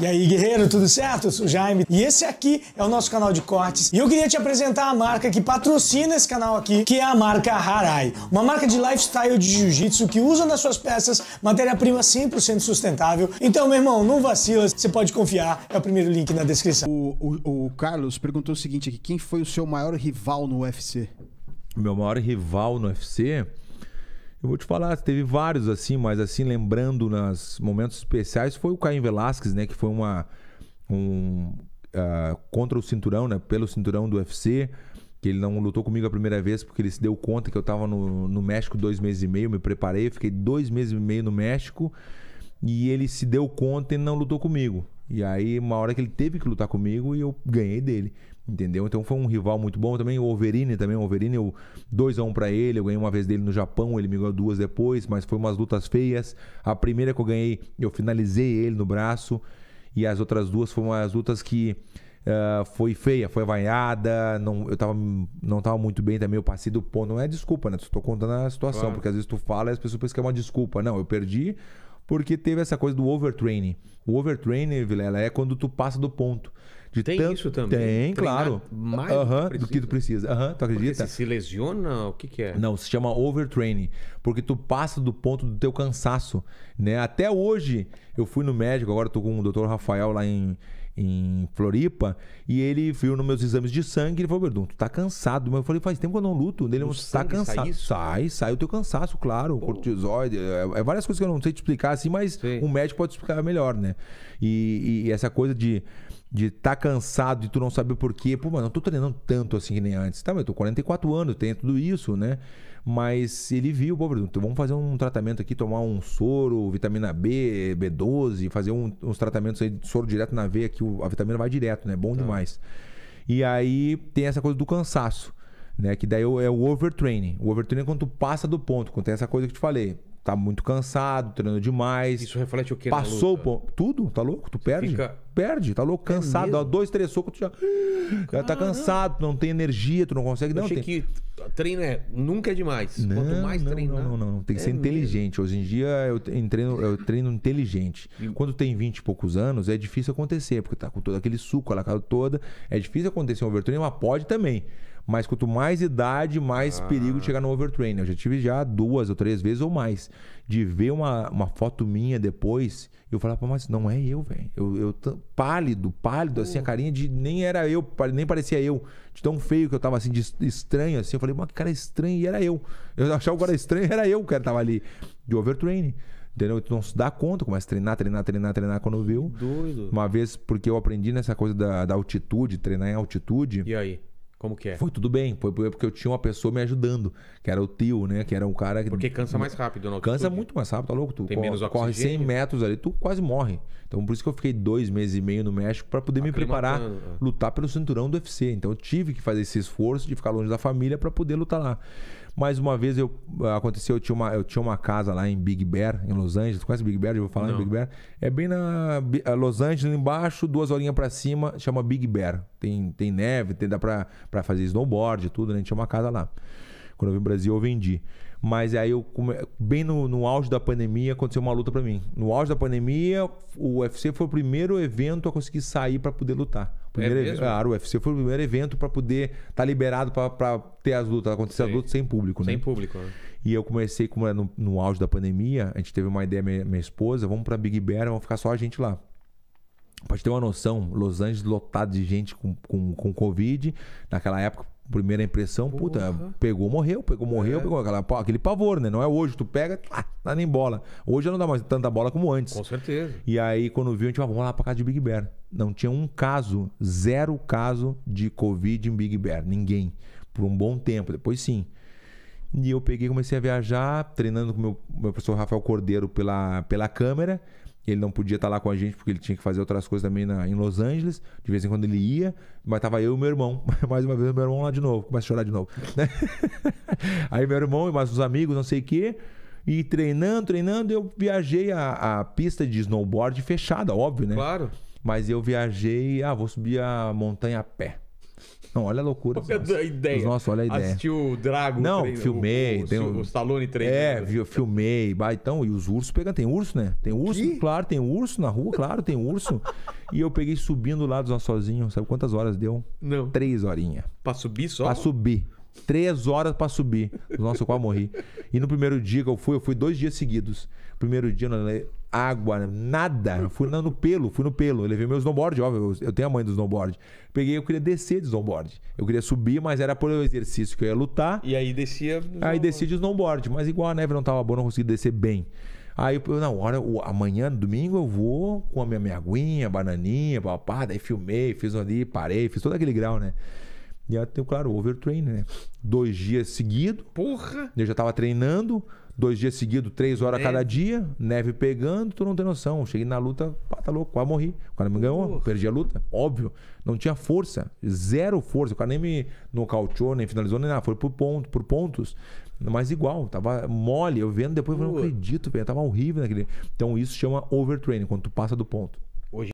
E aí, guerreiro, tudo certo? Eu sou Jaime e esse aqui é o nosso canal de cortes. E eu queria te apresentar a marca que patrocina esse canal aqui, que é a marca Harai. Uma marca de lifestyle de jiu-jitsu que usa nas suas peças matéria-prima 100% sustentável. Então, meu irmão, não vacila, você pode confiar. É o primeiro link na descrição. O, o, o Carlos perguntou o seguinte aqui, quem foi o seu maior rival no UFC? Meu maior rival no UFC? Eu vou te falar, teve vários assim, mas assim, lembrando nos momentos especiais, foi o Caim Velasquez, né? Que foi uma. Um, uh, contra o cinturão, né? Pelo cinturão do UFC. Que ele não lutou comigo a primeira vez porque ele se deu conta que eu tava no, no México dois meses e meio, me preparei, fiquei dois meses e meio no México. E ele se deu conta e não lutou comigo. E aí, uma hora que ele teve que lutar comigo e eu ganhei dele. Entendeu? Então foi um rival muito bom também. O Overine também. O Overine, eu 2x1 um pra ele. Eu ganhei uma vez dele no Japão. Ele me ganhou duas depois. Mas foi umas lutas feias. A primeira que eu ganhei, eu finalizei ele no braço. E as outras duas foram as lutas que uh, foi feia, foi vaiada. Não, eu tava, não tava muito bem também. Eu passei do ponto. Não é desculpa, né? Estou contando a situação. Claro. Porque às vezes tu fala e as pessoas pensam que é uma desculpa. Não, eu perdi porque teve essa coisa do overtraining. O overtraining, Vilela, é quando tu passa do ponto. De tem tanto... isso também? Tem, Treinar claro. Mais uh -huh, do que tu precisa. Uh -huh, tu acredita? se, lesiona, o que, que é? Não, se chama overtraining. Porque tu passa do ponto do teu cansaço. Né? Até hoje, eu fui no médico, agora estou com o doutor Rafael lá em, em Floripa, e ele viu nos meus exames de sangue, ele falou, Verdun, tu tá cansado. Mas eu falei, faz tempo que eu não luto. Ele falou, tá cansado. Sai, sai, sai, o teu cansaço, claro. Pô. É, é, é, várias coisas que eu não sei te explicar assim, mas Sim. um médico pode explicar melhor, né? E, e, e essa coisa de de tá cansado e tu não saber porquê. Pô, mano, eu tô treinando tanto assim que nem antes. Tá, mas eu tô 44 anos, tenho tudo isso, né? Mas ele viu, pô, Bruno, então vamos fazer um tratamento aqui, tomar um soro, vitamina B, B12, fazer um, uns tratamentos aí de soro direto na veia, que a vitamina vai direto, né? É bom tá. demais. E aí tem essa coisa do cansaço, né? Que daí é, é o overtraining. O overtraining é quando tu passa do ponto, quando tem essa coisa que eu te falei tá muito cansado, treinando demais. Isso reflete o que Passou na luta? tudo, tá louco? Tu perde? Fica... Perde, tá louco, é cansado, é dois, três socos, tu já, já tá cansado, não tem energia, tu não consegue não. Eu achei tem... que treino é nunca é demais. Não, Quanto mais não, treinar. Não, não, não, tem que é ser inteligente. Mesmo. Hoje em dia eu treino, eu treino inteligente. Quando tem 20 e poucos anos, é difícil acontecer, porque tá com todo aquele suco, a lacada toda, é difícil acontecer um overtraining, mas pode também. Mas quanto mais idade, mais ah. perigo de chegar no overtrain. Eu já tive já duas ou três vezes ou mais. De ver uma, uma foto minha depois, e eu falar, pô, mas não é eu, velho. Eu, eu pálido, pálido, assim, a hum. carinha de nem era eu, nem parecia eu. De tão feio que eu tava assim, de estranho, assim. Eu falei, mas que cara estranho, e era eu. Eu achava o cara estranho, era eu que tava ali. De overtraining. Entendeu? Tu não se dá conta, começa a treinar, treinar, treinar, treinar quando viu. Doido. Uma vez, porque eu aprendi nessa coisa da, da altitude, treinar em altitude. E aí? Como que é? Foi tudo bem, foi porque eu tinha uma pessoa me ajudando, que era o tio, né? Que era um cara que. Porque cansa mais rápido, não? Cansa muito mais rápido, tá louco? Tu Tem corre, menos corre 100 metros ali, tu quase morre. Então por isso que eu fiquei dois meses e meio no México para poder me preparar, é. lutar pelo cinturão do UFC. Então eu tive que fazer esse esforço de ficar longe da família para poder lutar lá. Mais uma vez eu aconteceu, eu tinha uma, eu tinha uma casa lá em Big Bear, em Los Angeles. Quase Big Bear? Eu vou falar Não. em Big Bear. É bem na é Los Angeles, embaixo, duas horinhas para cima, chama Big Bear. Tem, tem neve, tem, dá pra, fazer snowboard e tudo, né? A gente tinha uma casa lá. Quando eu vim pro Brasil, eu vendi. Mas aí eu bem no, no auge da pandemia aconteceu uma luta para mim. No auge da pandemia, o UFC foi o primeiro evento a conseguir sair para poder lutar. É primeiro é claro, o UFC foi o primeiro evento para poder estar tá liberado para ter as lutas, acontecer Sim. as lutas sem público, né? Sem público. Né? E eu comecei como no, no auge da pandemia, a gente teve uma ideia minha, minha esposa, vamos para Big Bear, vamos ficar só a gente lá. Pra gente ter uma noção, Los Angeles lotado de gente com, com, com Covid. Naquela época, primeira impressão, puta, pegou, morreu, pegou, morreu, é. pegou aquela, aquele pavor, né? Não é hoje, tu pega, tá, tá, nem bola. Hoje não dá mais tanta bola como antes. Com certeza. E aí, quando viu, a gente falou, vamos lá pra casa de Big Bear. Não tinha um caso, zero caso de Covid em Big Bear. Ninguém. Por um bom tempo, depois sim. E eu peguei, comecei a viajar, treinando com meu, meu professor Rafael Cordeiro pela, pela câmera ele não podia estar tá lá com a gente porque ele tinha que fazer outras coisas também na, em Los Angeles. De vez em quando ele ia, mas tava eu e meu irmão. Mais uma vez, meu irmão lá de novo, começa a chorar de novo. Né? Aí meu irmão e mais uns amigos, não sei o quê. E treinando, treinando, eu viajei a, a pista de snowboard fechada, óbvio, né? Claro. Mas eu viajei, ah, vou subir a montanha a pé. Não, olha a loucura. Qual dos é ideia? Nossa, olha a ideia. Assistiu o Drago. Não, treino, filmei. O, o, tem o, o Stallone treinando. É, viu, filmei. Bah, então, e os ursos pegando. Tem urso, né? Tem urso, que? claro, tem urso na rua, claro, tem urso. e eu peguei subindo lá dos sozinho. Sabe quantas horas deu? Não. Três horinhas. Pra subir só? Pra subir. Três horas para subir. Nossa, eu quase morri. E no primeiro dia que eu fui, eu fui dois dias seguidos. Primeiro dia, água, nada. fui no pelo, fui no pelo. Eu levei meu snowboard, óbvio, eu tenho a mãe do snowboard. Peguei, eu queria descer de snowboard. Eu queria subir, mas era por um exercício que eu ia lutar. E aí descia. Aí descia de snowboard, mas igual a neve não tava boa, não consegui descer bem. Aí eu, não, hora, amanhã, domingo, eu vou com a minha, minha aguinha, bananinha, papá, daí filmei, fiz ali, parei, fiz todo aquele grau, né? E aí tem, claro, overtraining, overtrain, né? Dois dias seguidos. Porra! Eu já tava treinando, dois dias seguidos, três horas neve. cada dia, neve pegando, tu não tem noção. Eu cheguei na luta, pá, tá louco, quase morri. O cara me ganhou, perdi a luta, óbvio. Não tinha força, zero força. O cara nem me nocauteou, nem finalizou, nem nada. Foi por, ponto, por pontos. Mas igual, tava mole. Eu vendo depois, eu falei, não acredito, velho. Tava horrível naquele. Então isso chama overtraining, quando tu passa do ponto.